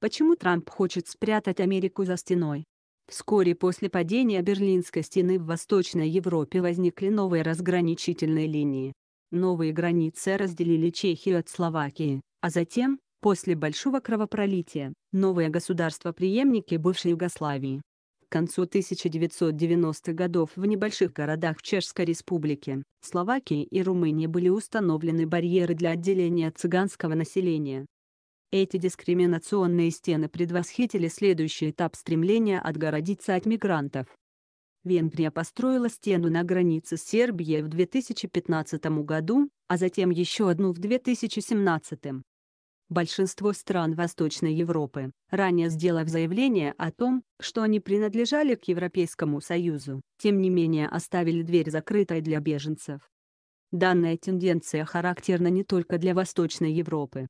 почему Трамп хочет спрятать Америку за стеной. Вскоре после падения Берлинской стены в Восточной Европе возникли новые разграничительные линии. Новые границы разделили Чехию от Словакии, а затем, после большого кровопролития, новые государства-преемники бывшей Югославии. К концу 1990-х годов в небольших городах Чешской Республики, Словакии и Румынии были установлены барьеры для отделения цыганского населения, эти дискриминационные стены предвосхитили следующий этап стремления отгородиться от мигрантов. Венгрия построила стену на границе с Сербией в 2015 году, а затем еще одну в 2017. Большинство стран Восточной Европы, ранее сделав заявление о том, что они принадлежали к Европейскому Союзу, тем не менее оставили дверь закрытой для беженцев. Данная тенденция характерна не только для Восточной Европы,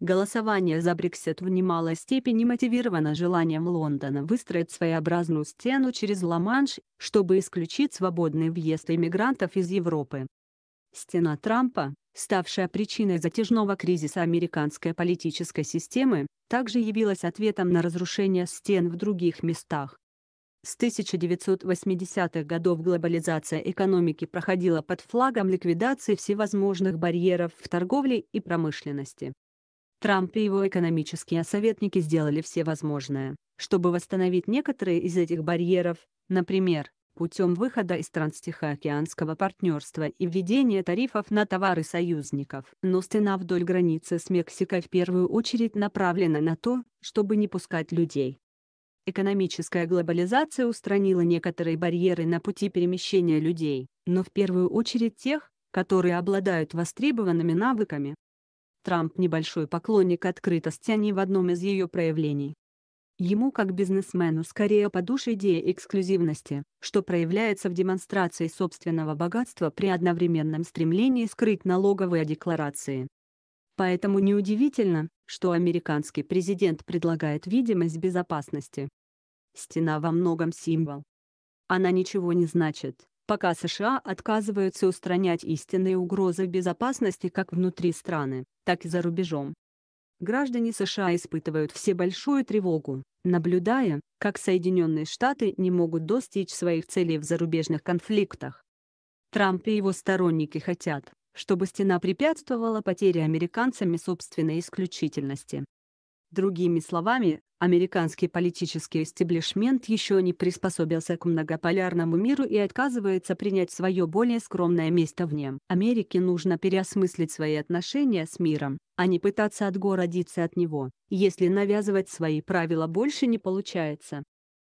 Голосование за Брексит в немалой степени мотивировано желанием Лондона выстроить своеобразную стену через Ла-Манш, чтобы исключить свободный въезд иммигрантов из Европы. Стена Трампа, ставшая причиной затяжного кризиса американской политической системы, также явилась ответом на разрушение стен в других местах. С 1980-х годов глобализация экономики проходила под флагом ликвидации всевозможных барьеров в торговле и промышленности. Трамп и его экономические советники сделали все возможное, чтобы восстановить некоторые из этих барьеров, например, путем выхода из транстихоокеанского партнерства и введения тарифов на товары союзников. Но стена вдоль границы с Мексикой в первую очередь направлена на то, чтобы не пускать людей. Экономическая глобализация устранила некоторые барьеры на пути перемещения людей, но в первую очередь тех, которые обладают востребованными навыками, Трамп небольшой поклонник открытости, а не в одном из ее проявлений. Ему как бизнесмену скорее по душе идея эксклюзивности, что проявляется в демонстрации собственного богатства при одновременном стремлении скрыть налоговые декларации. Поэтому неудивительно, что американский президент предлагает видимость безопасности. Стена во многом символ. Она ничего не значит, пока США отказываются устранять истинные угрозы безопасности как внутри страны, так и за рубежом. Граждане США испытывают все большую тревогу, наблюдая, как Соединенные Штаты не могут достичь своих целей в зарубежных конфликтах. Трамп и его сторонники хотят, чтобы стена препятствовала потере американцами собственной исключительности, Другими словами, американский политический истеблишмент еще не приспособился к многополярному миру и отказывается принять свое более скромное место в нем. Америке нужно переосмыслить свои отношения с миром, а не пытаться отгородиться от него, если навязывать свои правила больше не получается.